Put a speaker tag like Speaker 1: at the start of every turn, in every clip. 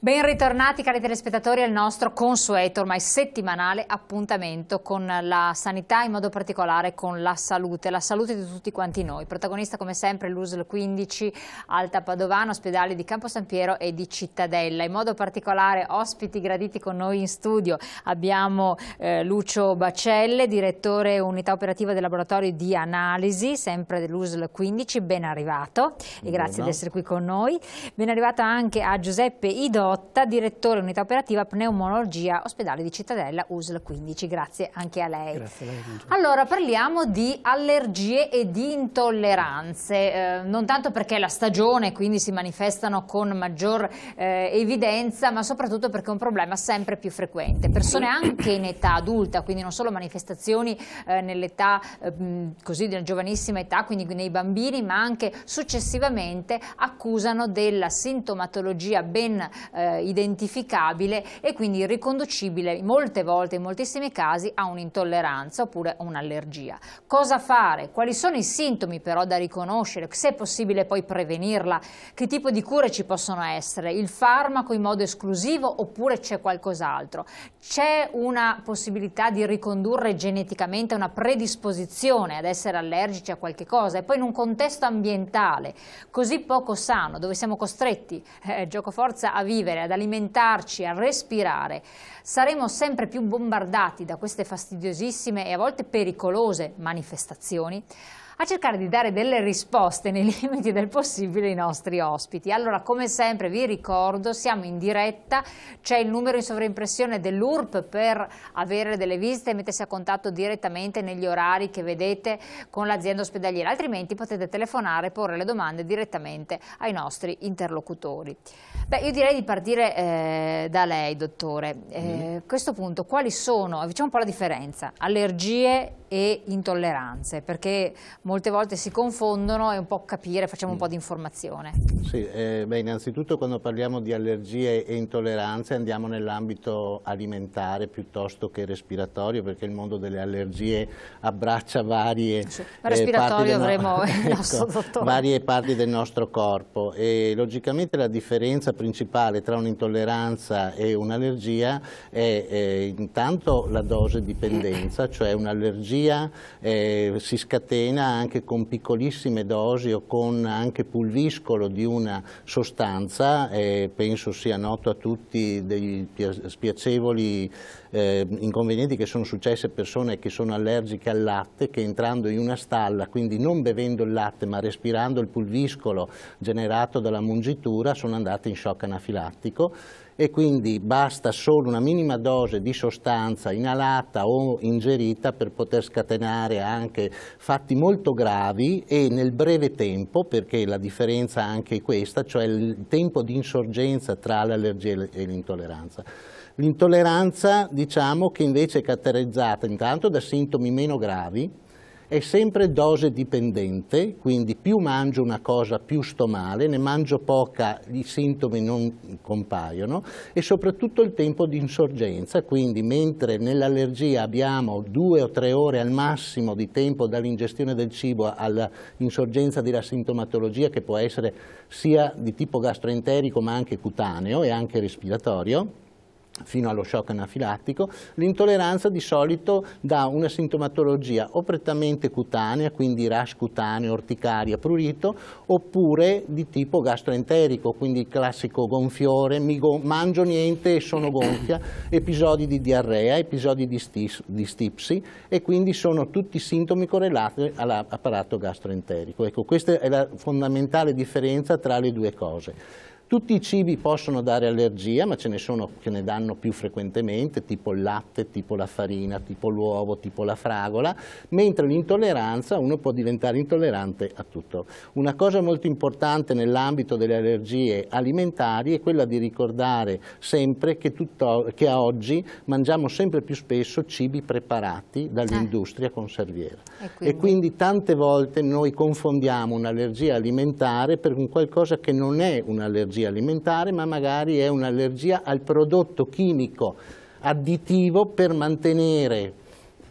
Speaker 1: Ben ritornati cari telespettatori al nostro consueto, ormai settimanale appuntamento con la sanità, in modo particolare con la salute, la salute di tutti quanti noi. Protagonista come sempre l'USL 15, Alta Padovana, ospedali di Campo San Piero e di Cittadella. In modo particolare ospiti graditi con noi in studio abbiamo eh, Lucio Bacelle, direttore unità operativa del laboratorio di analisi, sempre dell'USL 15, ben arrivato e grazie Buona. di essere qui con noi. Ben arrivato anche a Giuseppe Ido Pallotta, direttore unità operativa pneumologia ospedale di Cittadella USL 15. Grazie anche a lei. Grazie a lei. Allora parliamo di allergie e di intolleranze, eh, non tanto perché è la stagione quindi si manifestano con maggior eh, evidenza ma soprattutto perché è un problema sempre più frequente. Persone anche in età adulta, quindi non solo manifestazioni eh, nell'età eh, così di una giovanissima età, quindi nei bambini ma anche successivamente accusano della sintomatologia ben eh, eh, identificabile e quindi riconducibile molte volte, in moltissimi casi, a un'intolleranza oppure un'allergia. Cosa fare? Quali sono i sintomi però da riconoscere? Se è possibile poi prevenirla? Che tipo di cure ci possono essere? Il farmaco in modo esclusivo oppure c'è qualcos'altro? C'è una possibilità di ricondurre geneticamente una predisposizione ad essere allergici a qualche cosa e poi in un contesto ambientale così poco sano dove siamo costretti, eh, gioco forza, a vivere vivere, ad alimentarci, a respirare, saremo sempre più bombardati da queste fastidiosissime e a volte pericolose manifestazioni, a cercare di dare delle risposte nei limiti del possibile ai nostri ospiti. Allora, come sempre, vi ricordo, siamo in diretta, c'è il numero in sovraimpressione dell'URP per avere delle visite e mettersi a contatto direttamente negli orari che vedete con l'azienda ospedaliera, altrimenti potete telefonare e porre le domande direttamente ai nostri interlocutori. Beh, io direi di partire eh, da lei, dottore. Eh, mm. A questo punto, quali sono, diciamo un po' la differenza, allergie e intolleranze, perché molte volte si confondono e un po' capire, facciamo un po' mm. di informazione.
Speaker 2: Sì, eh, beh, innanzitutto quando parliamo di allergie e intolleranze andiamo nell'ambito alimentare piuttosto che respiratorio, perché il mondo delle allergie abbraccia varie, sì, eh, parti, del no... ecco, varie parti del nostro corpo e logicamente la differenza principale tra un'intolleranza e un'allergia è eh, intanto la dose dipendenza, cioè un'allergia l'energia eh, si scatena anche con piccolissime dosi o con anche pulviscolo di una sostanza, eh, penso sia noto a tutti degli spiacevoli eh, inconvenienti che sono successi a persone che sono allergiche al latte, che entrando in una stalla, quindi non bevendo il latte ma respirando il pulviscolo generato dalla mungitura, sono andate in shock anafilattico e quindi basta solo una minima dose di sostanza inalata o ingerita per poter scatenare anche fatti molto gravi e nel breve tempo, perché la differenza anche è questa, cioè il tempo di insorgenza tra l'allergia e l'intolleranza. L'intolleranza diciamo che invece è caratterizzata intanto da sintomi meno gravi, è sempre dose dipendente, quindi più mangio una cosa più sto male, ne mangio poca i sintomi non compaiono e soprattutto il tempo di insorgenza, quindi mentre nell'allergia abbiamo due o tre ore al massimo di tempo dall'ingestione del cibo all'insorgenza della sintomatologia che può essere sia di tipo gastroenterico ma anche cutaneo e anche respiratorio, fino allo shock anafilattico, l'intolleranza di solito dà una sintomatologia o prettamente cutanea, quindi rash cutaneo, orticaria, prurito, oppure di tipo gastroenterico, quindi classico gonfiore, mi go mangio niente e sono gonfia, episodi di diarrea, episodi di, di stipsi e quindi sono tutti sintomi correlati all'apparato gastroenterico. Ecco, questa è la fondamentale differenza tra le due cose. Tutti i cibi possono dare allergia, ma ce ne sono che ne danno più frequentemente, tipo il latte, tipo la farina, tipo l'uovo, tipo la fragola, mentre l'intolleranza, uno può diventare intollerante a tutto. Una cosa molto importante nell'ambito delle allergie alimentari è quella di ricordare sempre che, tutto, che a oggi mangiamo sempre più spesso cibi preparati dall'industria eh. conserviera. E quindi? e quindi tante volte noi confondiamo un'allergia alimentare per un qualcosa che non è un'allergia allergia alimentare, ma magari è un'allergia al prodotto chimico additivo per mantenere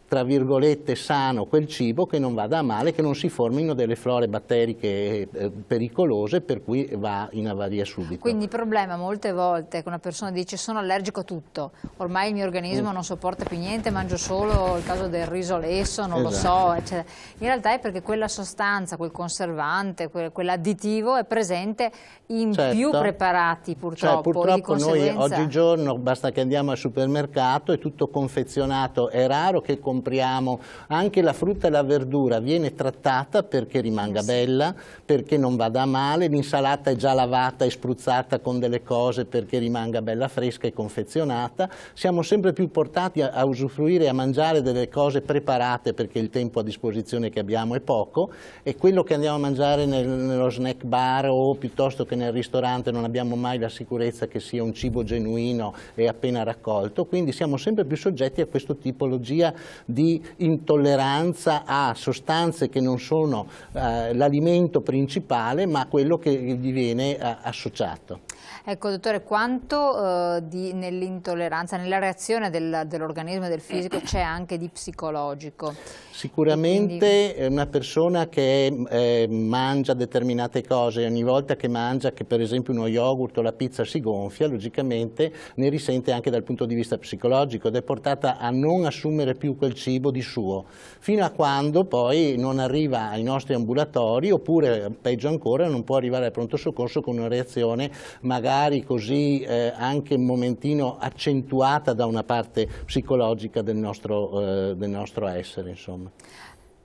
Speaker 2: tra virgolette, sano quel cibo, che non vada a male, che non si formino delle flore batteriche eh, pericolose per cui va in avaria subito.
Speaker 1: Quindi il problema molte volte che una persona dice sono allergico a tutto, ormai il mio organismo mm. non sopporta più niente, mangio solo il caso del riso lesso, non esatto. lo so, esatto. eccetera. In realtà è perché quella sostanza, quel conservante, quell'additivo è presente in certo. più preparati purtroppo. Cioè, purtroppo conseguenza... noi
Speaker 2: oggigiorno basta che andiamo al supermercato, è tutto confezionato, è raro che con compriamo, anche la frutta e la verdura viene trattata perché rimanga bella, perché non vada male, l'insalata è già lavata e spruzzata con delle cose perché rimanga bella fresca e confezionata, siamo sempre più portati a, a usufruire e a mangiare delle cose preparate perché il tempo a disposizione che abbiamo è poco e quello che andiamo a mangiare nel, nello snack bar o piuttosto che nel ristorante non abbiamo mai la sicurezza che sia un cibo genuino e appena raccolto, quindi siamo sempre più soggetti a questo tipologia di intolleranza a sostanze che non sono eh, l'alimento principale ma quello che gli viene eh, associato.
Speaker 1: Ecco dottore, quanto eh, nell'intolleranza, nella reazione del, dell'organismo e del fisico c'è anche di psicologico?
Speaker 2: Sicuramente quindi... una persona che eh, mangia determinate cose, ogni volta che mangia, che per esempio uno yogurt o la pizza si gonfia, logicamente ne risente anche dal punto di vista psicologico ed è portata a non assumere più quel cibo di suo, fino a quando poi non arriva ai nostri ambulatori oppure peggio ancora non può arrivare al pronto soccorso con una reazione magari così eh, anche un momentino accentuata da una parte psicologica del nostro, eh, del nostro essere. Insomma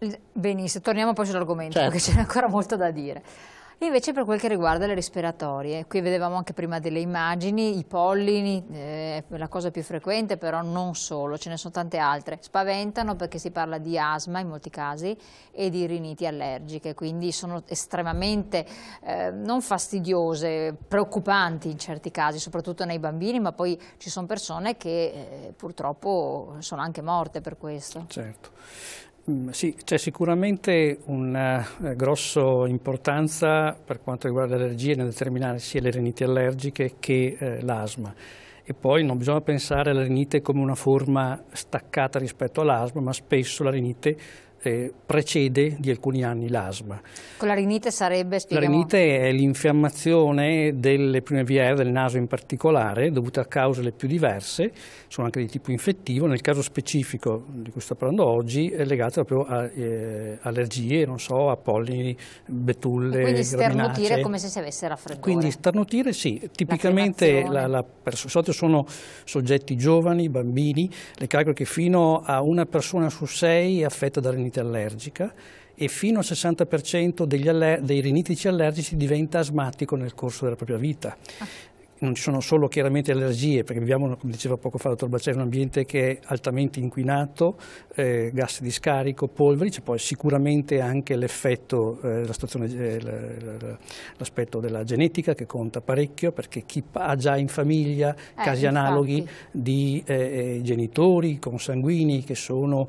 Speaker 1: film. Benissimo, torniamo poi sull'argomento certo. perché c'è ancora molto da dire. Invece per quel che riguarda le respiratorie, qui vedevamo anche prima delle immagini, i pollini, eh, la cosa più frequente, però non solo, ce ne sono tante altre. Spaventano perché si parla di asma in molti casi e di riniti allergiche, quindi sono estremamente eh, non fastidiose, preoccupanti in certi casi, soprattutto nei bambini, ma poi ci sono persone che eh, purtroppo sono anche morte per questo. Certo.
Speaker 3: Mm, sì, c'è sicuramente una eh, grossa importanza per quanto riguarda le allergie nel determinare sia le rinite allergiche che eh, l'asma. E poi non bisogna pensare alla rinite come una forma staccata rispetto all'asma, ma spesso la rinite eh, precede di alcuni anni l'asma.
Speaker 1: Con la rinite sarebbe? Spieghiamo... La
Speaker 3: rinite è l'infiammazione delle prime vie aeree, del naso in particolare, dovuta a cause le più diverse, sono anche di tipo infettivo, nel caso specifico di cui sto parlando oggi è legata proprio a eh, allergie, non so, a pollini, betulle, e Quindi sternutire come
Speaker 1: se si avesse raffreddore. Quindi
Speaker 3: sternutire sì, tipicamente la, la persone, sono soggetti giovani, bambini, le calcolo che fino a una persona su sei è affetta da rinite potenzialmente allergica e fino al 60% degli aller- dei rinitici allergici diventa asmatico nel corso della propria vita. Ah non ci sono solo chiaramente allergie, perché viviamo, come diceva poco fa il dottor Bacè, un ambiente che è altamente inquinato, eh, gas di scarico, polveri, c'è poi sicuramente anche l'effetto, eh, eh l'aspetto della genetica che conta parecchio, perché chi ha già in famiglia eh, casi infatti. analoghi di eh, genitori consanguini che sono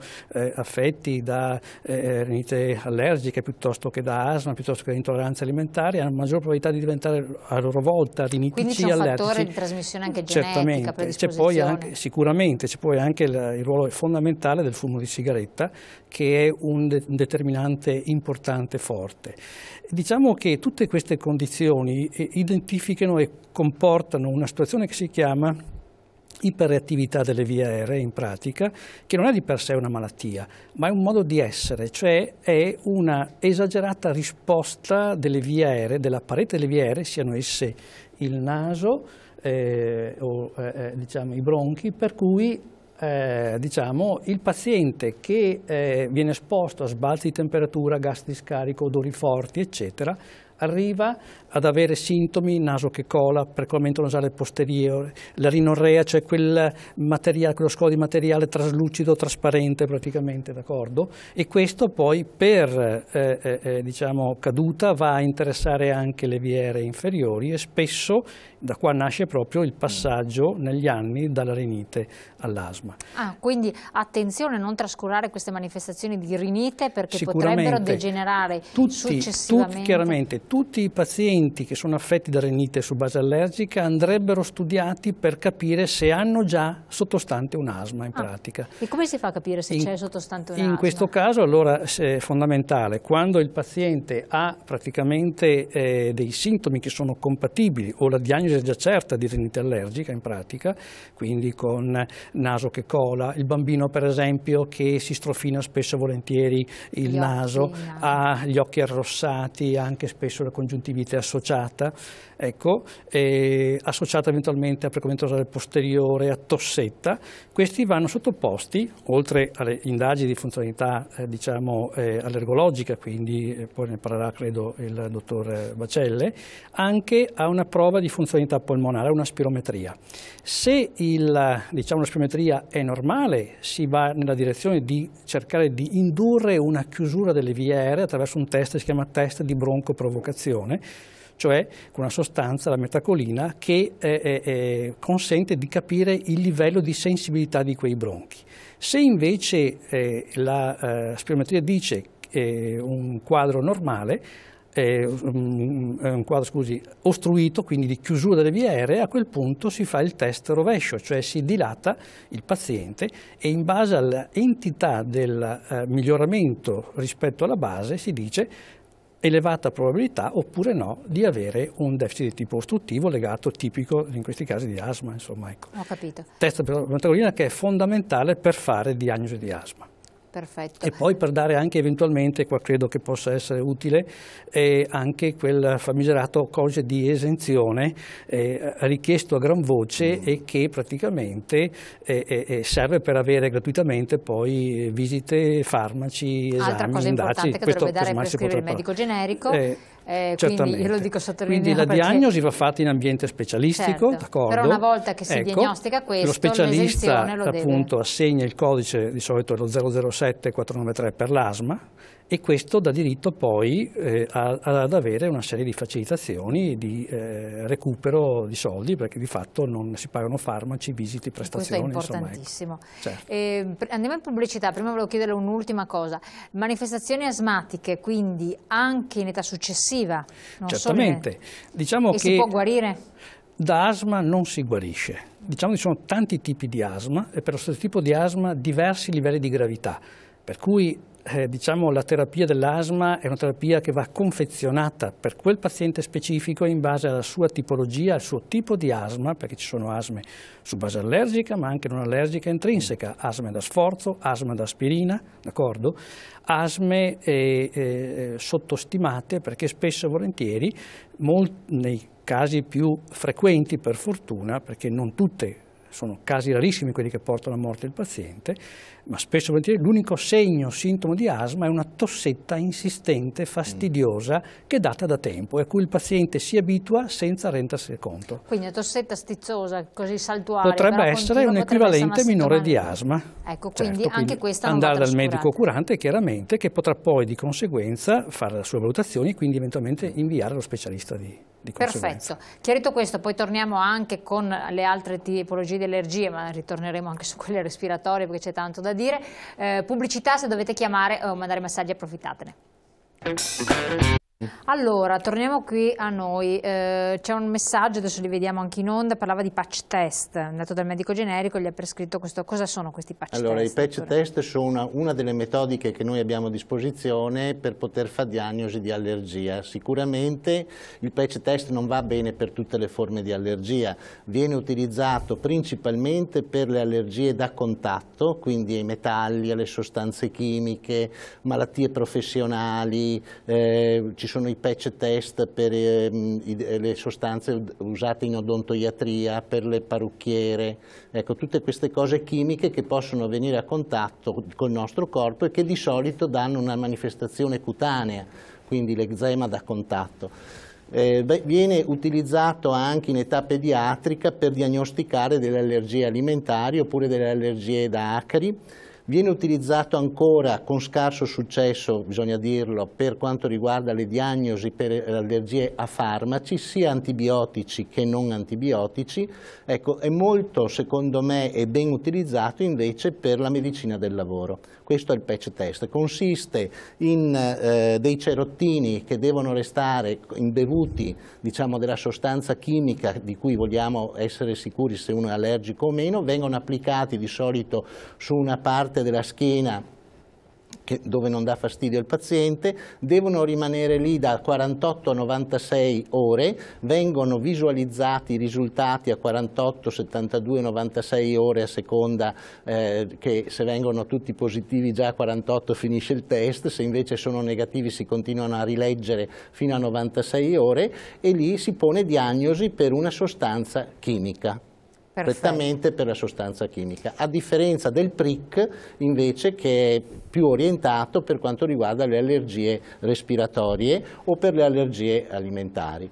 Speaker 3: affetti da rinite allergiche piuttosto che da asma, piuttosto che da intolleranze alimentari, hanno maggior probabilità di diventare a loro volta rinitici allergiche fattore di
Speaker 1: trasmissione anche genetica, Certamente. Anche,
Speaker 3: sicuramente, c'è poi anche il, il, ruolo fondamentale del fumo di sigaretta che è un, de un determinante importante, forte. Diciamo che tutte queste condizioni eh, identificano e comportano una situazione che si chiama iperreattività delle vie aeree in pratica, che non è di per sé una malattia, ma è un modo di essere, cioè è una esagerata risposta delle vie aeree, della parete delle vie aeree, siano esse il naso eh, o eh, eh, diciamo, i bronchi, per cui eh, diciamo, il paziente che eh, viene esposto a sbalzi di temperatura, gas di scarico, odori forti, eccetera, arriva ad avere sintomi, naso che cola, percolamento nasale posteriore, la rinorrea, cioè quel materiale, quello scolo di materiale traslucido, trasparente praticamente, d'accordo? E questo poi per eh, eh, eh diciamo, caduta va a interessare anche le vie aeree inferiori e spesso da qua nasce proprio il passaggio negli anni dalla rinite all'asma.
Speaker 1: Ah, quindi attenzione, a non trascurare queste manifestazioni di rinite perché potrebbero degenerare tutti, successivamente. Tutti, chiaramente
Speaker 3: tutti i pazienti che sono affetti da renite su base allergica andrebbero studiati per capire se hanno già sottostante un asma in ah, pratica.
Speaker 1: E come si fa a capire se c'è sottostante un in asma? In
Speaker 3: questo caso allora è fondamentale, quando il paziente ha praticamente eh, dei sintomi che sono compatibili o la diagnosi è già certa di renite allergica in pratica, quindi con naso che cola, il bambino per esempio che si strofina spesso e volentieri il gli naso, occhi, ha gli occhi arrossati, anche spesso spesso la congiuntivite associata, ecco, associata eventualmente a precomente osale posteriore, a tossetta, questi vanno sottoposti, oltre alle indagini di funzionalità eh, diciamo, eh, allergologica, quindi eh, poi ne parlerà credo il dottor Bacelle, anche a una prova di funzionalità polmonare, una spirometria. Se il, diciamo, la spirometria è normale, si va nella direzione di cercare di indurre una chiusura delle vie aeree attraverso un test che si chiama test di bronco provocato concazione, cioè con una sostanza, la metacolina, che eh, eh, eh, consente di capire il livello di sensibilità di quei bronchi. Se invece eh, la eh, spirometria dice eh, un quadro normale, un quadro scusi, ostruito, quindi di chiusura delle vie aeree, a quel punto si fa il test rovescio, cioè si dilata il paziente e in base all'entità del miglioramento rispetto alla base si dice elevata probabilità oppure no di avere un deficit di tipo ostruttivo legato tipico in questi casi di asma. Insomma, ecco. Ho capito. Test per la che è fondamentale per fare diagnosi di asma. Perfetto. E poi per dare anche eventualmente, qua credo che possa essere utile, eh, anche quel famigerato codice di esenzione eh, richiesto a gran voce mm. e che praticamente eh, eh, eh serve per avere gratuitamente poi eh, visite, farmaci, esami, Altra cosa importante che dovrebbe dare prescrivere il medico
Speaker 1: generico. Eh, Certamente. Quindi, dico, quindi la perché... diagnosi
Speaker 3: va fatta in ambiente specialistico, certo. Però una volta che si ecco, diagnostica questo, lo specialista lo appunto deve... assegna il codice, di solito lo 007493 per l'asma, e questo dà diritto poi eh, a, ad avere una serie di facilitazioni di eh, recupero di soldi perché di fatto non si pagano farmaci, visiti, prestazioni. Questo è importantissimo. Insomma, ecco. certo.
Speaker 1: eh, andiamo in pubblicità, prima volevo chiederle un'ultima cosa. Manifestazioni asmatiche quindi anche in età successiva? Non Certamente.
Speaker 3: Solo in... diciamo che si può guarire? Da asma non si guarisce. Diciamo che ci sono tanti tipi di asma e per lo stesso tipo di asma diversi livelli di gravità. Per cui eh, diciamo, la terapia dell'asma è una terapia che va confezionata per quel paziente specifico in base alla sua tipologia, al suo tipo di asma, perché ci sono asme su base allergica, ma anche non allergica intrinseca, asme da sforzo, asme da aspirina, d'accordo? Asme eh, eh, sottostimate perché spesso e volentieri molti, nei casi più frequenti per fortuna, perché non tutte sono casi rarissimi quelli che portano a morte il paziente, ma spesso l'unico segno, sintomo di asma è una tossetta insistente, mm. fastidiosa, mm. che è data da tempo e a cui il paziente si abitua senza rendersene conto.
Speaker 1: Quindi una tossetta stizzosa, così saltuaria. Potrebbe essere un equivalente minore di asma. Ecco, certo, quindi anche quindi questa Andare dal medico
Speaker 3: curante chiaramente che potrà poi di conseguenza fare la sua valutazione e quindi eventualmente mm. inviare lo specialista di Perfetto.
Speaker 1: Chiarito questo, poi torniamo anche con le altre tipologie di allergie, ma ritorneremo anche su quelle respiratorie perché c'è tanto da dire. Eh, pubblicità, se dovete chiamare eh, o mandare messaggi approfittatene. Allora, torniamo qui a noi. Eh, C'è un messaggio, adesso li vediamo anche in onda, parlava di patch test, andato dal medico generico, gli ha prescritto questo. Cosa sono questi patch allora, test? Allora, i patch dottore?
Speaker 2: test sono una, una, delle metodiche che noi abbiamo a disposizione per poter fare diagnosi di allergia. Sicuramente il patch test non va bene per tutte le forme di allergia, viene utilizzato principalmente per le allergie da contatto, quindi ai metalli, alle sostanze chimiche, malattie professionali, eh, ci sono sono i patch test per ehm, le sostanze usate in odontoiatria, per le parrucchiere, ecco, tutte queste cose chimiche che possono venire a contatto col nostro corpo e che di solito danno una manifestazione cutanea, quindi l'eczema da contatto. Eh, viene utilizzato anche in età pediatrica per diagnosticare delle allergie alimentari oppure delle allergie da acri, viene utilizzato ancora con scarso successo, bisogna dirlo, per quanto riguarda le diagnosi per allergie a farmaci, sia antibiotici che non antibiotici, ecco, è molto, secondo me, e ben utilizzato invece per la medicina del lavoro. Questo è il patch test, consiste in eh, dei cerottini che devono restare imbevuti diciamo, della sostanza chimica di cui vogliamo essere sicuri se uno è allergico o meno, vengono applicati di solito su una parte parte della schiena che, dove non dà fastidio il paziente, devono rimanere lì da 48 a 96 ore, vengono visualizzati i risultati a 48, 72, 96 ore a seconda eh, che se vengono tutti positivi già a 48 finisce il test, se invece sono negativi si continuano a rileggere fino a 96 ore e lì si pone diagnosi per una sostanza chimica. Perfetto. prettamente per la sostanza chimica, a differenza del PRIC invece che è più orientato per quanto riguarda le allergie respiratorie o per le allergie alimentari.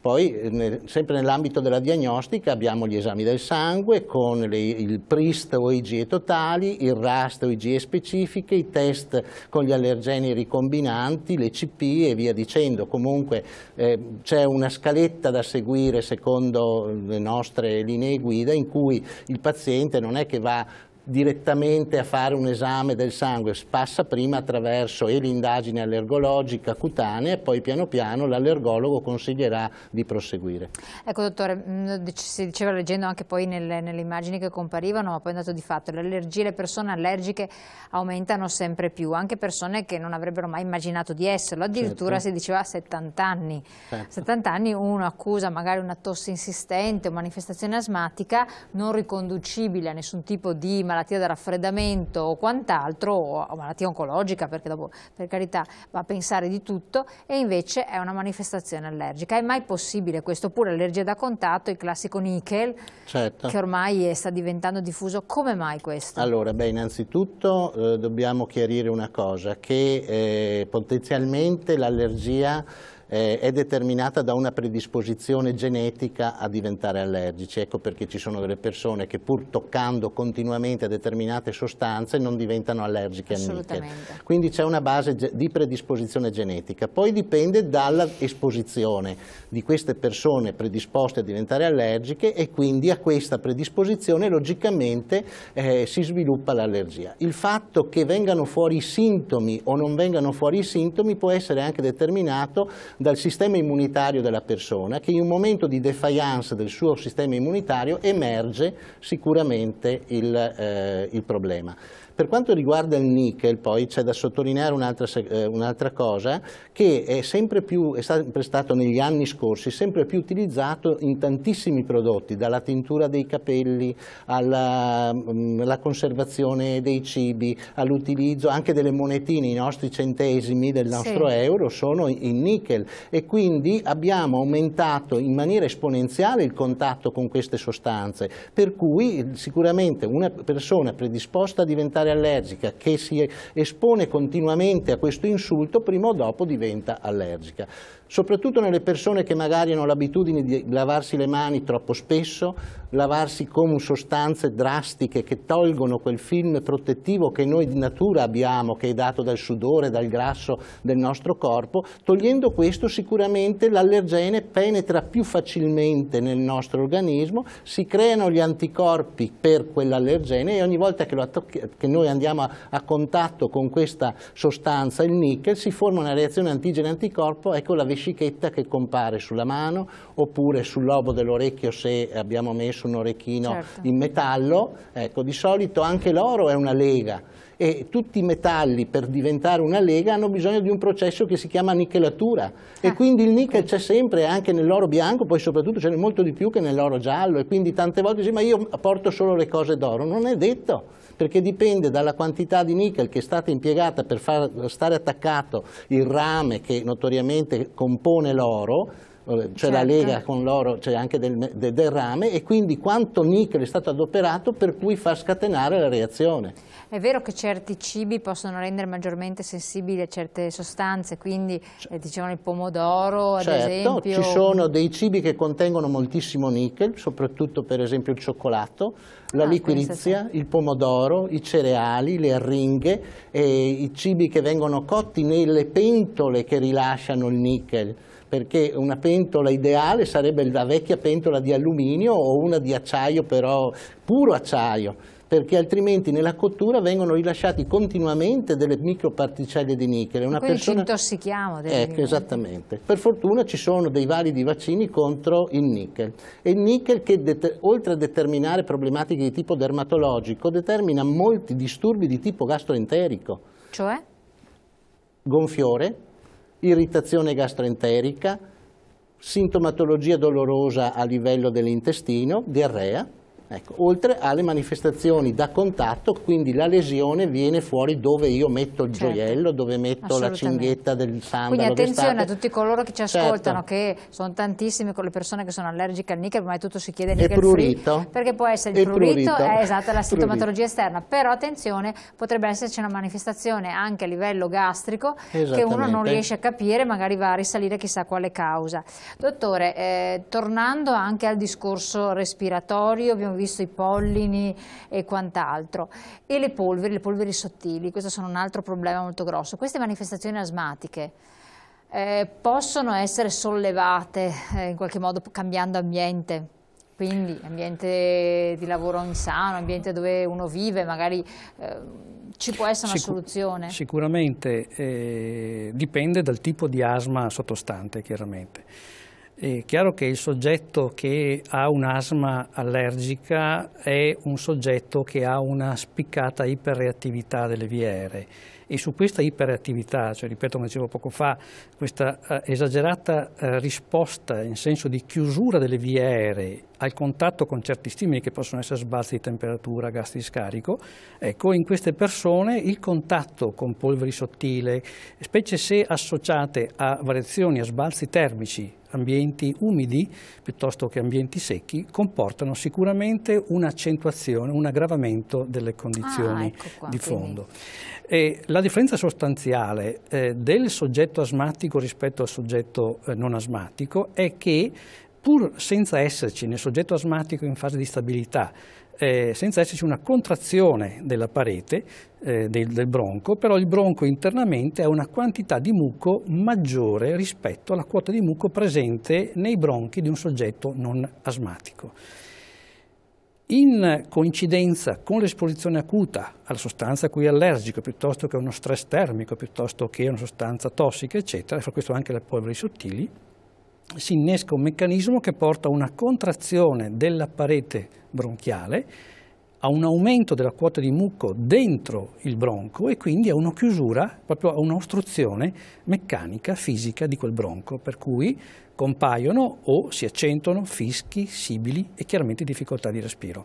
Speaker 2: Poi, eh, sempre nell'ambito della diagnostica, abbiamo gli esami del sangue con le, il PRIST o IgE totali, il RAST o IgE specifiche, i test con gli allergeni ricombinanti, le CP e via dicendo. Comunque eh, c'è una scaletta da seguire secondo le nostre linee guida in cui il paziente non è che va direttamente a fare un esame del sangue, passa prima attraverso l'indagine allergologica cutanea e poi piano piano l'allergologo consiglierà di proseguire.
Speaker 1: Ecco dottore, mm, si diceva leggendo anche poi nelle, nelle immagini che comparivano, ma poi è andato di fatto, le allergie, le persone allergiche aumentano sempre più, anche persone che non avrebbero mai immaginato di esserlo, addirittura certo. si diceva a 70 anni, certo. 70 anni uno accusa magari una tosse insistente o manifestazione asmatica non riconducibile a nessun tipo di malattia malattia da raffreddamento o quant'altro, o malattia oncologica, perché dopo, per carità, va a pensare di tutto, e invece è una manifestazione allergica. È mai possibile questo? Oppure allergia da contatto, il classico nickel, certo. che ormai è, sta diventando diffuso. Come mai questo?
Speaker 2: Allora, beh, innanzitutto eh, dobbiamo chiarire una cosa, che eh, potenzialmente l'allergia eh, è determinata da una predisposizione genetica a diventare allergici. Ecco perché ci sono delle persone che pur toccando continuamente determinate sostanze non diventano allergiche al nickel. Quindi c'è una base di predisposizione genetica. Poi dipende dall'esposizione di queste persone predisposte a diventare allergiche e quindi a questa predisposizione logicamente eh, si sviluppa l'allergia. Il fatto che vengano fuori i sintomi o non vengano fuori i sintomi può essere anche determinato dal sistema immunitario della persona che in un momento di defiance del suo sistema immunitario emerge sicuramente il, eh, il problema. Per quanto riguarda il nickel, poi c'è da sottolineare un'altra, eh, un cosa, che è sempre più, è sempre stato negli anni scorsi, sempre più utilizzato in tantissimi prodotti, dalla tintura dei capelli alla mm, conservazione dei cibi, all'utilizzo anche delle monetine, i nostri centesimi del nostro sì. euro sono in nickel e quindi abbiamo aumentato in maniera esponenziale il contatto con queste sostanze, per cui sicuramente una persona predisposta a diventare reazione allergica che si espone continuamente a questo insulto prima o dopo diventa allergica soprattutto nelle persone che magari hanno l'abitudine di lavarsi le mani troppo spesso, lavarsi con sostanze drastiche che tolgono quel film protettivo che noi di natura abbiamo, che è dato dal sudore, dal grasso del nostro corpo, togliendo questo sicuramente l'allergene penetra più facilmente nel nostro organismo, si creano gli anticorpi per quell'allergene e ogni volta che, che noi andiamo a, a, contatto con questa sostanza, il nickel, si forma una reazione antigene-anticorpo, ecco la vescica vescichetta che compare sulla mano oppure sul lobo dell'orecchio se abbiamo messo un orecchino certo. in metallo. Ecco, di solito anche l'oro è una lega e tutti i metalli per diventare una lega hanno bisogno di un processo che si chiama nichelatura ah. e quindi il nickel c'è sempre anche nell'oro bianco, poi soprattutto ce n'è molto di più che nell'oro giallo e quindi tante volte dici ma io porto solo le cose d'oro, non è detto perché dipende dalla quantità di nickel che è stata impiegata per far stare attaccato il rame che notoriamente compone l'oro c'è certo. la lega con l'oro, c'è anche del, de, del rame e quindi quanto nickel è stato adoperato per cui fa scatenare la reazione.
Speaker 1: È vero che certi cibi possono rendere maggiormente sensibili a certe sostanze, quindi cioè eh, dicevano il pomodoro ad certo, esempio. Certo, ci sono
Speaker 2: dei cibi che contengono moltissimo nickel, soprattutto per esempio il cioccolato, la ah, liquirizia, sì. il pomodoro, i cereali, le arringhe, i cibi che vengono cotti nelle pentole che rilasciano il nickel perché una pentola ideale sarebbe la vecchia pentola di alluminio o una di acciaio però puro acciaio perché altrimenti nella cottura vengono rilasciati continuamente delle microparticelle di nichele. Una Quindi persona... ci
Speaker 1: intossichiamo. Ecco,
Speaker 2: esattamente. Per fortuna ci sono dei validi vaccini contro il nichel. E il nichel che oltre a determinare problematiche di tipo dermatologico determina molti disturbi di tipo gastroenterico. Cioè? Gonfiore, irritazione gastroenterica, sintomatologia dolorosa a livello dell'intestino, diarrea, Ecco, oltre alle manifestazioni da contatto, quindi la lesione viene fuori dove io metto il certo. gioiello, dove metto la cinghetta del sangue. Quindi attenzione a tutti
Speaker 1: coloro che ci certo. ascoltano, certo. che sono tantissime le persone che sono allergiche al nickel, ma tutto si chiede nickel prurito. Free, perché può essere il prurito, prurito. Eh, esatto, la sintomatologia esterna, però attenzione, potrebbe esserci una manifestazione anche a livello gastrico che uno non riesce a capire, magari va a risalire chissà quale causa. Dottore, eh, tornando anche al discorso respiratorio, abbiamo visto i pollini e quant'altro. E le polveri, le polveri sottili, questo sono un altro problema molto grosso. Queste manifestazioni asmatiche eh, possono essere sollevate eh, in qualche modo cambiando ambiente? quindi ambiente di lavoro insano, ambiente dove uno vive, magari eh, ci può essere una Sicur soluzione?
Speaker 3: Sicuramente eh, dipende dal tipo di asma sottostante chiaramente. È chiaro che il soggetto che ha un'asma allergica è un soggetto che ha una spiccata iperreattività delle vie aeree e su questa iperreattività, cioè ripeto come dicevo poco fa, questa eh, esagerata eh, risposta in senso di chiusura delle vie aeree al contatto con certi stimoli che possono essere sbalzi di temperatura, gas di scarico, ecco in queste persone il contatto con polveri sottile, specie se associate a variazioni, a sbalzi termici ambienti umidi piuttosto che ambienti secchi, comportano sicuramente un'accentuazione, un aggravamento delle condizioni ah, ecco qua, di fondo. la differenza sostanziale eh, del soggetto asmatico rispetto al soggetto eh, non asmatico è che pur senza esserci nel soggetto asmatico in fase di stabilità eh, senza esserci una contrazione della parete eh, del, del bronco, però il bronco internamente ha una quantità di muco maggiore rispetto alla quota di muco presente nei bronchi di un soggetto non asmatico. In coincidenza con l'esposizione acuta alla sostanza a cui è allergico, piuttosto che uno stress termico, piuttosto che una sostanza tossica, eccetera, e fra questo anche le polveri sottili, si innesca un meccanismo che porta a una contrazione della parete bronchiale, a un aumento della quota di mucco dentro il bronco e quindi a una chiusura, proprio a un'ostruzione meccanica, fisica di quel bronco, per cui compaiono o si accentuano fischi, sibili e chiaramente difficoltà di respiro.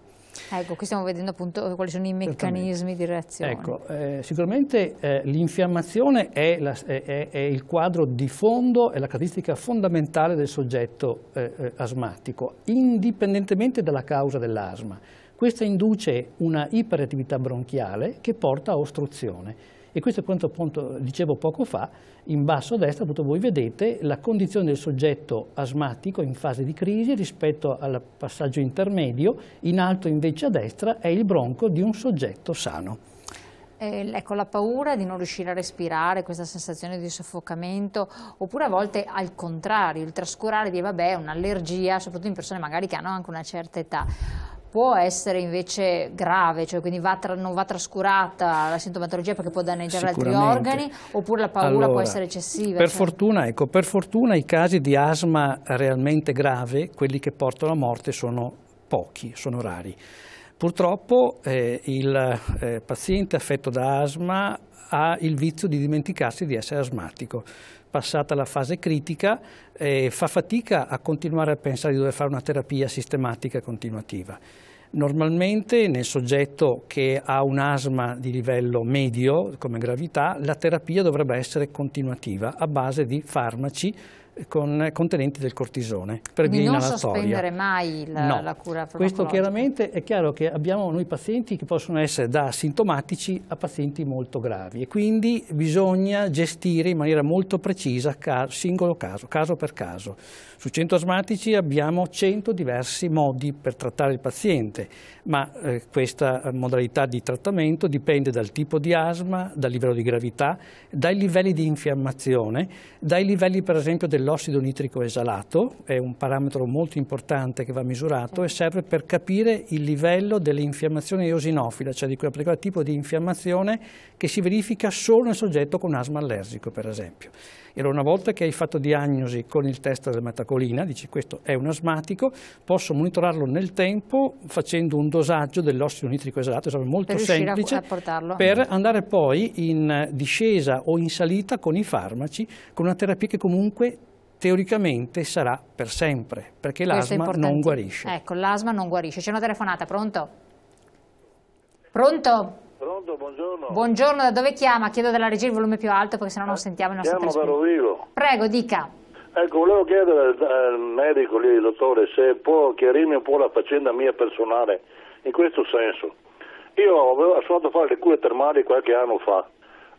Speaker 1: Ecco, qui stiamo vedendo appunto quali sono i meccanismi di reazione. Ecco,
Speaker 3: eh, sicuramente eh, l'infiammazione è, è, è, il quadro di fondo, è la caratteristica fondamentale del soggetto eh, eh, asmatico, indipendentemente dalla causa dell'asma. Questa induce una iperattività bronchiale che porta a ostruzione. E questo è quanto appunto dicevo poco fa, in basso a destra appunto voi vedete la condizione del soggetto asmatico in fase di crisi rispetto al passaggio intermedio, in alto invece a destra è il bronco di un soggetto sano.
Speaker 1: Eh, ecco, la paura di non riuscire a respirare, questa sensazione di soffocamento, oppure a volte al contrario, il trascurare di vabbè, un'allergia, soprattutto in persone magari che hanno anche una certa età può essere invece grave, cioè quindi va tra, non va trascurata la sintomatologia perché può danneggiare altri organi, oppure la paura allora, può essere eccessiva? Per, cioè...
Speaker 3: fortuna, ecco, per fortuna i casi di asma realmente grave, quelli che portano a morte, sono pochi, sono rari. Purtroppo eh, il eh, paziente affetto da asma ha il vizio di dimenticarsi di essere asmatico. Passata la fase critica eh, fa fatica a continuare a pensare di dover fare una terapia sistematica e continuativa. Normalmente nel soggetto che ha un asma di livello medio come gravità la terapia dovrebbe essere continuativa a base di farmaci con, contenenti del cortisone per Quindi non sospendere
Speaker 1: mai la, no. la cura Questo
Speaker 3: chiaramente è chiaro che abbiamo noi pazienti che possono essere da sintomatici a pazienti molto gravi e quindi bisogna gestire in maniera molto precisa singolo caso, caso per caso. Su 100 asmatici abbiamo 100 diversi modi per trattare il paziente, ma eh, questa eh, modalità di trattamento dipende dal tipo di asma, dal livello di gravità, dai livelli di infiammazione, dai livelli per esempio del l'ossido nitrico esalato, è un parametro molto importante che va misurato e serve per capire il livello dell'infiammazione eosinofila, cioè di quel particolare tipo di infiammazione che si verifica solo nel soggetto con asma allergico, per esempio. E allora una volta che hai fatto diagnosi con il test della metacolina, dici questo è un asmatico, posso monitorarlo nel tempo facendo un dosaggio dell'ossido nitrico esalato, è molto per semplice,
Speaker 1: a, per
Speaker 3: andare poi in discesa o in salita con i farmaci, con una terapia che comunque teoricamente sarà per sempre, perché l'asma non guarisce.
Speaker 1: Ecco, l'asma non guarisce. C'è una telefonata, pronto? Pronto? Pronto, buongiorno. Buongiorno, da dove chiama? Chiedo della regia il volume più alto perché sennò non ah, sentiamo il nostro Chiamo Prego, dica.
Speaker 4: Ecco, volevo chiedere al medico lì, dottore, se può chiarirmi un po' la faccenda mia personale, in questo senso. Io avevo assunto a fare le cure termali qualche anno fa,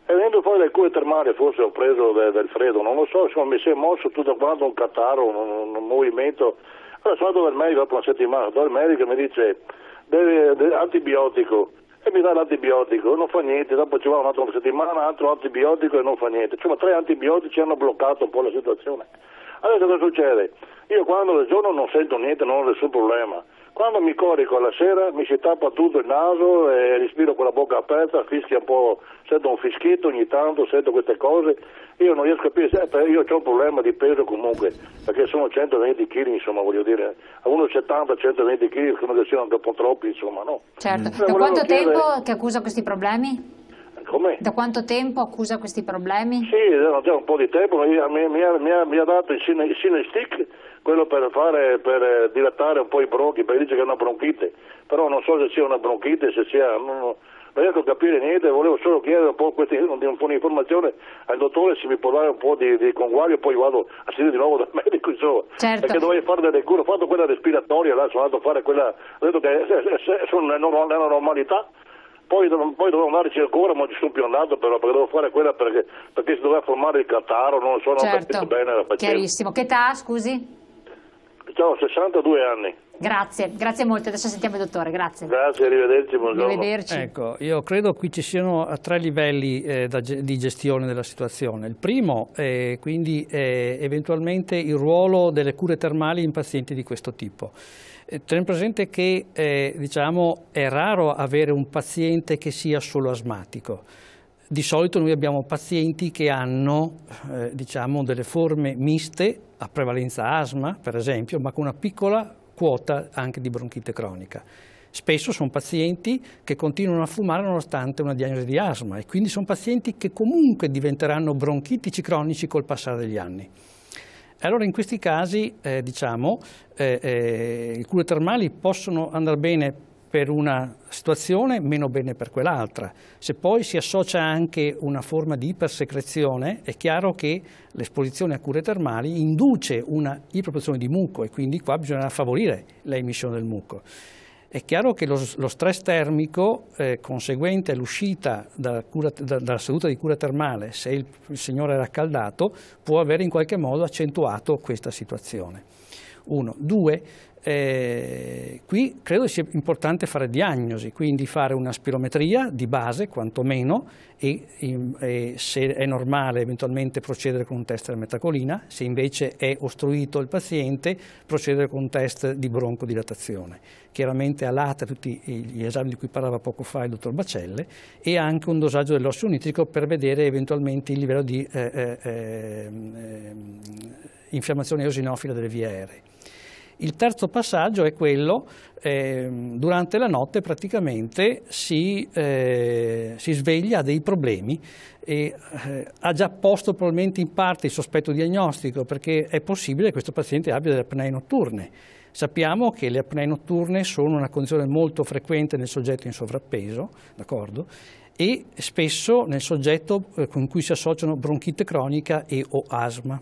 Speaker 4: e venendo poi dal cure termale, forse ho preso de, del freddo, non lo so, insomma mi si è mosso tutto quanto un catarro, un, un movimento. Allora sono andato dal medico dopo una settimana, dal medico mi dice deve, deve, antibiotico e mi dà l'antibiotico, non fa niente, dopo ci va un'altra settimana, un altro antibiotico e non fa niente. Insomma tre antibiotici hanno bloccato un po' la situazione. Adesso cosa succede? Io quando del giorno non sento niente, non ho nessun problema. Quando mi corico la sera mi si tappa tutto il naso e respiro con la bocca aperta, fischia un po', sento un fischietto ogni tanto, sento queste cose. Io non riesco a capire, sempre, io ho un problema di peso comunque, perché sono 120 kg, insomma, voglio dire, a 1,70, 120 kg, come che siano anche un po' troppi, insomma, no.
Speaker 1: Certo, mm. da quanto chiedere... tempo che accusa questi problemi? Come? Da quanto tempo accusa questi problemi?
Speaker 4: Sì, da un po' di tempo, mi, mi, mi, mi ha, dato il Cine, il cine Stick quello per, fare, per eh, dilatare un po' i bronchi, perché dice che è una bronchite, però non so se sia una bronchite, se sia... Non, non, riesco a capire niente, volevo solo chiedere un po', questa, un, un po di informazione al dottore se mi può dare un po' di, di conguaglio poi vado a sedere di nuovo dal medico, insomma. Certo. Perché dovevo fare delle cure, ho fatto quella respiratoria, là, sono andato a fare quella, ho detto che è una normalità, poi, poi dovevo andarci ancora, ma ci sono più andato però perché devo fare quella perché, perché si doveva formare il cataro, non so, non certo. ho capito certo. bene la faccenda. Chiarissimo,
Speaker 1: che età, scusi?
Speaker 4: Ho 62 anni.
Speaker 1: Grazie, grazie molto. Adesso sentiamo il dottore, grazie. Grazie,
Speaker 4: arrivederci, buongiorno. Arrivederci. Ecco,
Speaker 3: io credo qui ci siano tre livelli eh, da, di gestione della situazione. Il primo è quindi è eventualmente il ruolo delle cure termali in pazienti di questo tipo. Eh, Tenete presente che eh, diciamo, è raro avere un paziente che sia solo asmatico di solito noi abbiamo pazienti che hanno eh, diciamo, delle forme miste a prevalenza asma, per esempio, ma con una piccola quota anche di bronchite cronica. Spesso sono pazienti che continuano a fumare nonostante una diagnosi di asma e quindi sono pazienti che comunque diventeranno bronchitici cronici col passare degli anni. Allora in questi casi eh, diciamo, eh, eh, i cure termali possono andare bene per una situazione, meno bene per quell'altra. Se poi si associa anche una forma di ipersecrezione, è chiaro che l'esposizione a cure termali induce una iperprotezione di muco e quindi qua bisognerà favorire l'emissione del muco. È chiaro che lo, lo stress termico eh, conseguente all'uscita dalla, da, dalla, seduta di cura termale, se il, il signore è raccaldato, può avere in qualche modo accentuato questa situazione. Uno. Due, eh, qui credo sia importante fare diagnosi, quindi fare una spirometria di base quantomeno e, e, se è normale eventualmente procedere con un test della metacolina, se invece è ostruito il paziente procedere con un test di broncodilatazione. Chiaramente alata tutti gli esami di cui parlava poco fa il dottor Bacelle e anche un dosaggio dell'ossio nitrico per vedere eventualmente il livello di eh, eh, ehm, ehm, infiammazione eosinofila delle vie aeree. Il terzo passaggio è quello, eh, durante la notte praticamente si, eh, si sveglia ha dei problemi e eh, ha già posto probabilmente in parte il sospetto diagnostico perché è possibile che questo paziente abbia delle apnee notturne. Sappiamo che le apnee notturne sono una condizione molto frequente nel soggetto in sovrappeso, d'accordo? e spesso nel soggetto eh, con cui si associano bronchite cronica e o asma.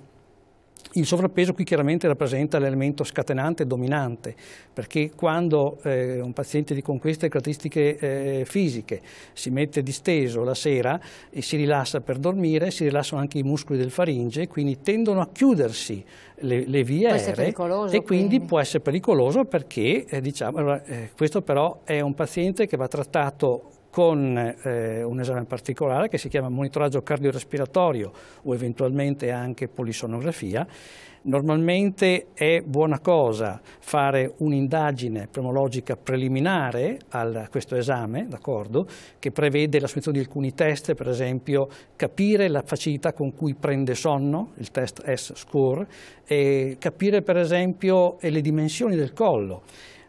Speaker 3: Il sovrappeso qui chiaramente rappresenta l'elemento scatenante dominante, perché quando eh, un paziente di, con queste caratteristiche eh, fisiche si mette disteso la sera e si rilassa per dormire, si rilassano anche i muscoli del faringe, quindi tendono a chiudersi le, le vie aeree e quindi, quindi, può essere pericoloso perché, eh, diciamo, eh, questo però è un paziente che va trattato con eh, un esame particolare che si chiama monitoraggio cardiorespiratorio o eventualmente anche polisonografia. Normalmente è buona cosa fare un'indagine pneumologica preliminare a questo esame, che prevede la soluzione di alcuni test, per esempio capire la facilità con cui prende sonno, il test S-score, e capire per esempio le dimensioni del collo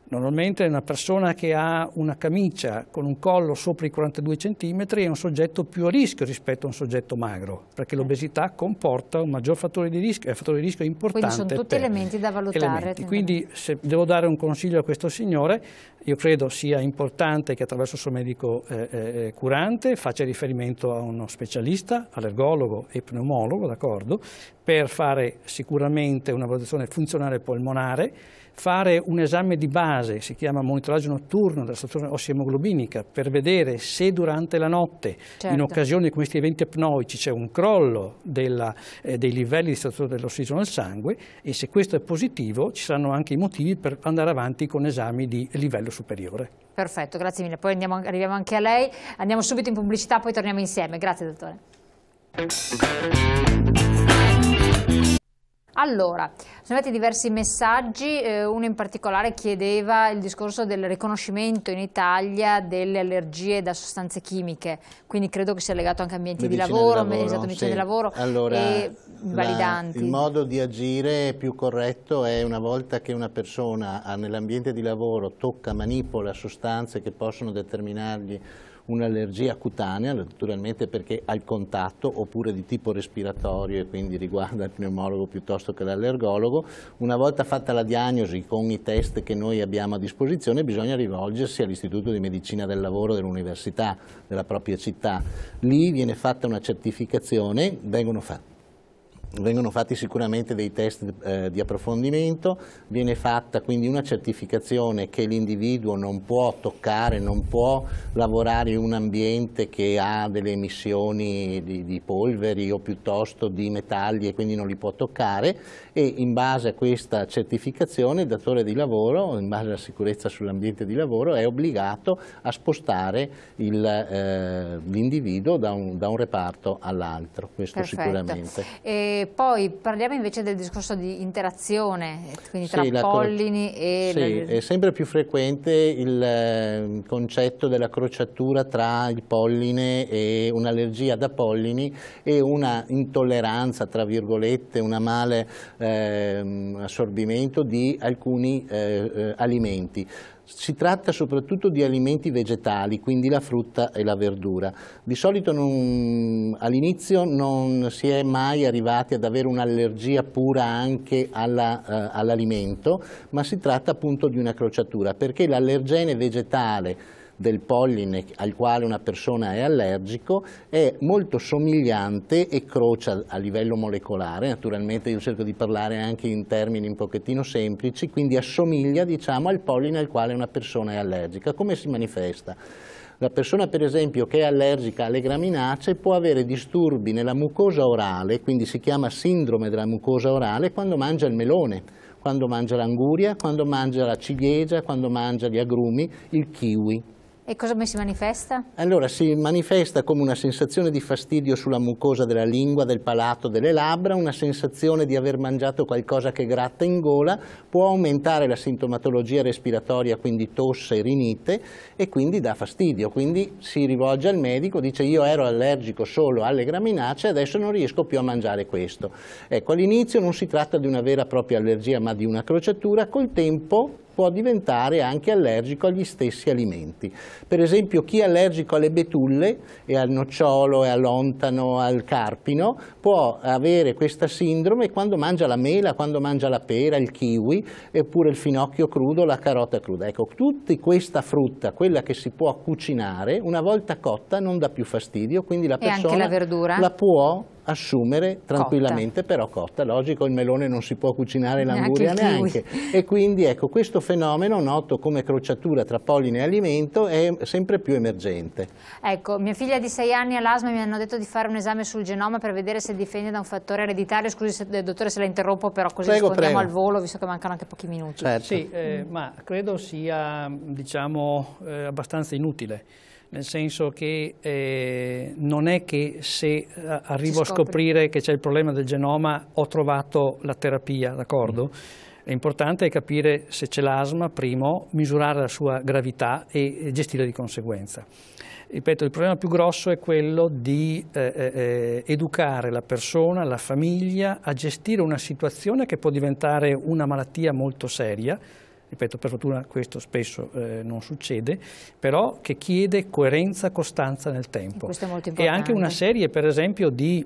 Speaker 3: Normalmente una persona che ha una camicia con un collo sopra i 42 cm è un soggetto più a rischio rispetto a un soggetto magro, perché l'obesità comporta un maggior fattore di rischio, è un fattore di rischio importante. Quindi sono tutti elementi
Speaker 1: da valutare. Elementi.
Speaker 3: Quindi se devo dare un consiglio a questo signore, io credo sia importante che attraverso il suo medico eh, eh, eh, curante faccia riferimento a uno specialista, allergologo e pneumologo, d'accordo, per fare sicuramente una valutazione funzionale polmonare, fare un esame di base, si chiama monitoraggio notturno della struttura ossiemoglobinica, per vedere se durante la notte, certo. in occasione di questi eventi apnoici, c'è un crollo della, eh, dei livelli di struttura dell'ossigeno nel sangue e se questo è positivo ci saranno anche i motivi per andare avanti con esami di livello superiore.
Speaker 1: Perfetto, grazie mille. Poi andiamo, arriviamo anche a lei. Andiamo subito in pubblicità, poi torniamo insieme. Grazie, dottore. Allora, sono arrivati diversi messaggi, eh, uno in particolare chiedeva il discorso del riconoscimento in Italia delle allergie da sostanze chimiche, quindi credo che sia legato anche a ambienti medicina di lavoro, lavoro esatto, medicina sì. di lavoro allora, e validanti. La, il
Speaker 2: modo di agire più corretto è una volta che una persona nell'ambiente di lavoro tocca, manipola sostanze che possono determinargli un'allergia cutanea, naturalmente perché al contatto, oppure di tipo respiratorio e quindi riguarda il pneumologo piuttosto che l'allergologo. Una volta fatta la diagnosi con i test che noi abbiamo a disposizione, bisogna rivolgersi all'Istituto di Medicina del Lavoro dell'Università della propria città. Lì viene fatta una certificazione, vengono fatte vengono fatti sicuramente dei test eh, di approfondimento, viene fatta quindi una certificazione che l'individuo non può toccare, non può lavorare in un ambiente che ha delle emissioni di, di polveri o piuttosto di metalli e quindi non li può toccare e in base a questa certificazione il datore di lavoro, in base alla sicurezza sull'ambiente di lavoro, è obbligato a spostare eh, l'individuo eh, da, da, un reparto all'altro, questo Perfetto. sicuramente.
Speaker 1: E poi parliamo invece del discorso di interazione, quindi tra sì, pollini e... Sì,
Speaker 2: è sempre più frequente il ehm, concetto della crociatura tra il polline e un'allergia da pollini e una intolleranza, tra virgolette, un male eh, assorbimento di alcuni eh, eh alimenti. Si tratta soprattutto di alimenti vegetali, quindi la frutta e la verdura. Di solito all'inizio non si è mai arrivati ad avere un'allergia pura anche eh, all'alimento, all ma si tratta appunto di una crociatura, perché l'allergene vegetale del polline al quale una persona è allergico è molto somigliante e crocia a livello molecolare, naturalmente io cerco di parlare anche in termini un pochettino semplici, quindi assomiglia diciamo, al polline al quale una persona è allergica. Come si manifesta? La persona per esempio che è allergica alle graminacee può avere disturbi nella mucosa orale, quindi si chiama sindrome della mucosa orale quando mangia il melone, quando mangia l'anguria, quando mangia la ciliegia, quando mangia gli agrumi, il kiwi.
Speaker 1: E cosa, come si manifesta?
Speaker 2: Allora, si manifesta come una sensazione di fastidio sulla mucosa della lingua, del palato, delle labbra, una sensazione di aver mangiato qualcosa che gratta in gola, può aumentare la sintomatologia respiratoria, quindi tosse, rinite, e quindi dà fastidio. Quindi si rivolge al medico, dice io ero allergico solo alle graminacee, adesso non riesco più a mangiare questo. Ecco, all'inizio non si tratta di una vera e propria allergia, ma di una crociatura, col tempo può diventare anche allergico agli stessi alimenti. Per esempio chi è allergico alle betulle e al nocciolo e all'ontano, al carpino, può avere questa sindrome quando mangia la mela, quando mangia la pera, il kiwi, oppure il finocchio crudo, la carota cruda. Ecco, tutta questa frutta, quella che si può cucinare, una volta cotta non dà più fastidio, quindi la persona la, la può assumere tranquillamente cotta. però cotta. Logico, il melone non si può cucinare l'anguria neanche. neanche. E quindi ecco, questo fenomeno, noto come crociatura tra polline e alimento, è sempre più emergente.
Speaker 1: Ecco, mia figlia di 6 anni all'asma mi hanno detto di fare un esame sul genoma per vedere se difende da un fattore ereditario. Scusi, se, eh, dottore, se la interrompo, però così prego, rispondiamo prego. al volo, visto che mancano anche pochi minuti. Certo. Sì, eh,
Speaker 3: ma credo sia, diciamo, eh, abbastanza inutile nel senso che eh, non è che se eh, arrivo a scoprire che c'è il problema del genoma ho trovato la terapia, d'accordo? L'importante mm. è capire se c'è l'asma, primo, misurare la sua gravità e gestire di conseguenza. Ripeto, il problema più grosso è quello di eh, eh, eh, educare la persona, la famiglia a gestire una situazione che può diventare una malattia molto seria, ripeto per fortuna questo spesso eh, non succede, però che chiede coerenza, costanza nel tempo. E anche una serie per esempio di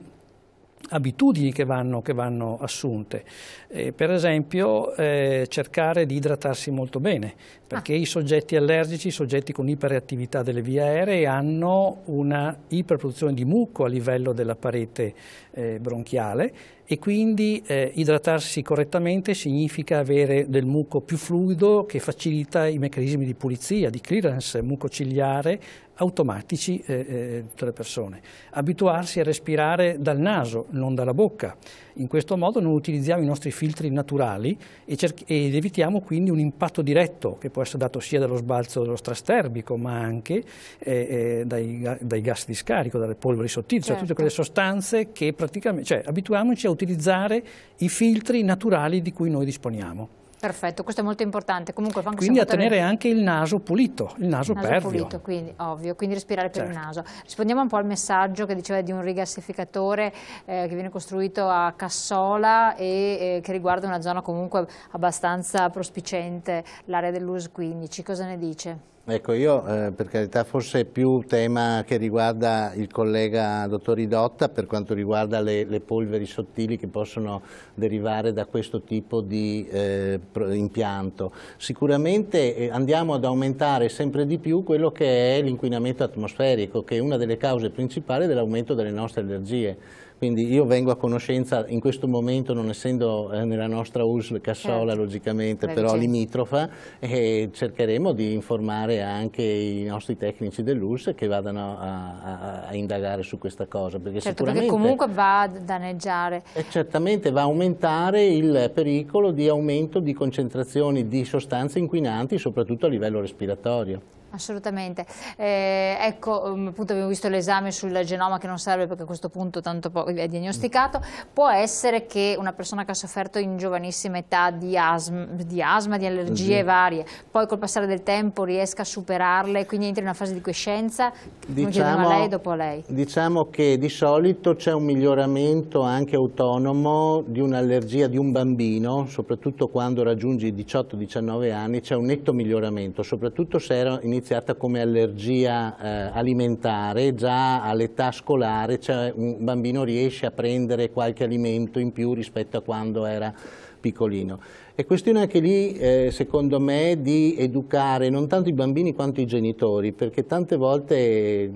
Speaker 3: abitudini che vanno, che vanno assunte. Eh, per esempio eh, cercare di idratarsi molto bene, perché ah. i soggetti allergici, i soggetti con iperattività delle vie aeree hanno una iperproduzione di muco a livello della parete eh, bronchiale e quindi eh, idratarsi correttamente significa avere del muco più fluido che facilita i meccanismi di pulizia, di clearance mucociliare automatici eh, eh, tutte le persone. Abituarsi a respirare dal naso, non dalla bocca. In questo modo non utilizziamo i nostri filtri naturali ed evitiamo quindi un impatto diretto che può essere dato sia dallo sbalzo dello stress strasterbico ma anche eh, eh dai, dai, gas di scarico, dalle polveri sottili, certo. cioè tutte quelle certo. sostanze che praticamente... Cioè abituiamoci a utilizzare i filtri naturali di cui noi disponiamo.
Speaker 1: Perfetto, questo è molto importante. Comunque, quindi a tenere in...
Speaker 3: anche il naso pulito, il naso, il naso pervio. pulito,
Speaker 1: quindi ovvio, quindi respirare per certo. il naso. Rispondiamo un po' al messaggio che diceva di un rigassificatore eh, che viene costruito a Cassola e eh, che riguarda una zona comunque abbastanza prospicente, l'area dell'US 15. Cosa ne dice?
Speaker 2: Ecco, io eh, per carità forse è più tema che riguarda il collega dottor Idotta per quanto riguarda le, le polveri sottili che possono derivare da questo tipo di eh, impianto. Sicuramente eh, andiamo ad aumentare sempre di più quello che è l'inquinamento atmosferico, che è una delle cause principali dell'aumento delle nostre allergie quindi io vengo a conoscenza, in questo momento non essendo eh, nella nostra USL Cassola certo. logicamente, Beh, però certo. limitrofa, eh, cercheremo di informare anche i nostri tecnici dell'USL che vadano a, a, a, indagare su questa cosa. Perché certo, perché comunque
Speaker 1: va a danneggiare.
Speaker 2: E eh, certamente va a aumentare il pericolo di aumento di concentrazioni di sostanze inquinanti, soprattutto a livello respiratorio.
Speaker 1: Assolutamente. Eh, ecco, mm, appunto abbiamo visto l'esame sul genoma che non serve perché a questo punto tanto è diagnosticato. Può essere che una persona che ha sofferto in giovanissima età di asma, di, asma, di allergie sì. varie, poi col passare del tempo riesca a superarle, quindi entri in una fase di coscienza, diciamo, lei dopo lei.
Speaker 2: Diciamo che di solito c'è un miglioramento anche autonomo di un'allergia di un bambino, soprattutto quando raggiungi i 18-19 anni, c'è un netto miglioramento, soprattutto se era in iniziata come allergia eh, alimentare, già all'età scolare cioè un bambino riesce a prendere qualche alimento in più rispetto a quando era piccolino. È questione anche lì, eh, secondo me, di educare non tanto i bambini quanto i genitori, perché tante volte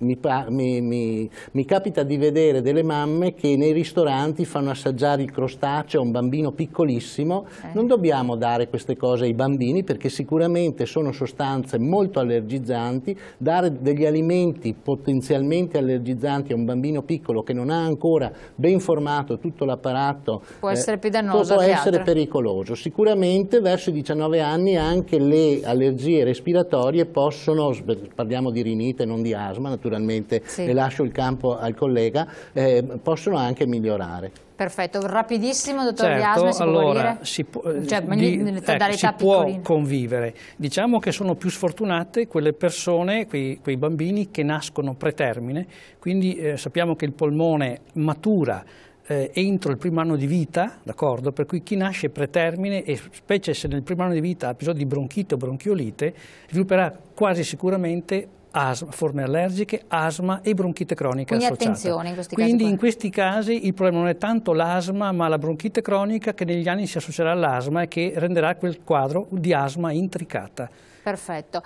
Speaker 2: mi, mi, mi, mi, capita di vedere delle mamme che nei ristoranti fanno assaggiare il crostaceo a un bambino piccolissimo, eh. non dobbiamo dare queste cose ai bambini perché sicuramente sono sostanze molto allergizzanti, dare degli alimenti potenzialmente allergizzanti a un bambino piccolo che non ha ancora ben formato tutto l'apparato può eh, essere
Speaker 1: più dannoso può essere
Speaker 2: pericoloso. Sicuramente verso i 19 anni anche le allergie respiratorie possono, parliamo di rinite non di asma naturalmente, naturalmente sì. e lascio il campo al collega, eh, possono anche migliorare.
Speaker 1: Perfetto, rapidissimo dottor certo, Riasme, si allora, Si, può, cioè, di, ecco, si può eh, cioè, ecco,
Speaker 2: convivere. Diciamo che sono più
Speaker 3: sfortunate quelle persone, quei, quei bambini che nascono pretermine, quindi eh, sappiamo che il polmone matura eh, entro il primo anno di vita, d'accordo? Per cui chi nasce pretermine e specie se nel primo anno di vita ha episodi di bronchite o bronchiolite, svilupperà quasi sicuramente asma, forme allergiche, asma e bronchite cronica Quindi associata. attenzione in questi Quindi casi. in questi casi il problema non è tanto l'asma ma la bronchite cronica che negli anni si associerà all'asma e che renderà quel quadro di asma intricata.
Speaker 1: Perfetto.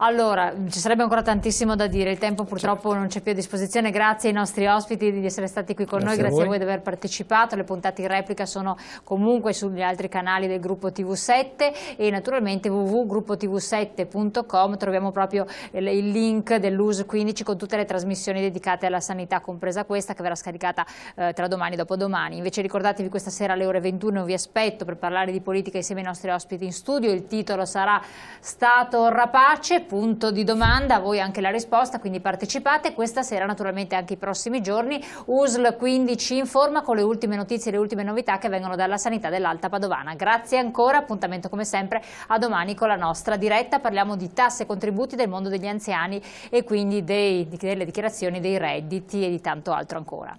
Speaker 1: Allora, ci sarebbe ancora tantissimo da dire, il tempo purtroppo certo. non c'è più a disposizione, grazie ai nostri ospiti di essere stati qui con grazie noi, grazie a voi. a voi di aver partecipato, le puntate in replica sono comunque sugli altri canali del gruppo TV7 e naturalmente www.gruppotv7.com troviamo proprio il link dell'US 15 con tutte le trasmissioni dedicate alla sanità, compresa questa che verrà scaricata eh, tra domani e dopodomani. Invece ricordatevi questa sera alle ore 21 vi aspetto per parlare di politica insieme ai nostri ospiti in studio, il titolo sarà Stato rapace punto di domanda, a voi anche la risposta, quindi partecipate questa sera naturalmente anche i prossimi giorni. USL quindi ci informa con le ultime notizie e le ultime novità che vengono dalla sanità dell'Alta Padovana. Grazie ancora, appuntamento come sempre a domani con la nostra diretta, parliamo di tasse e contributi del mondo degli anziani e quindi dei, delle dichiarazioni dei redditi e di tanto altro ancora.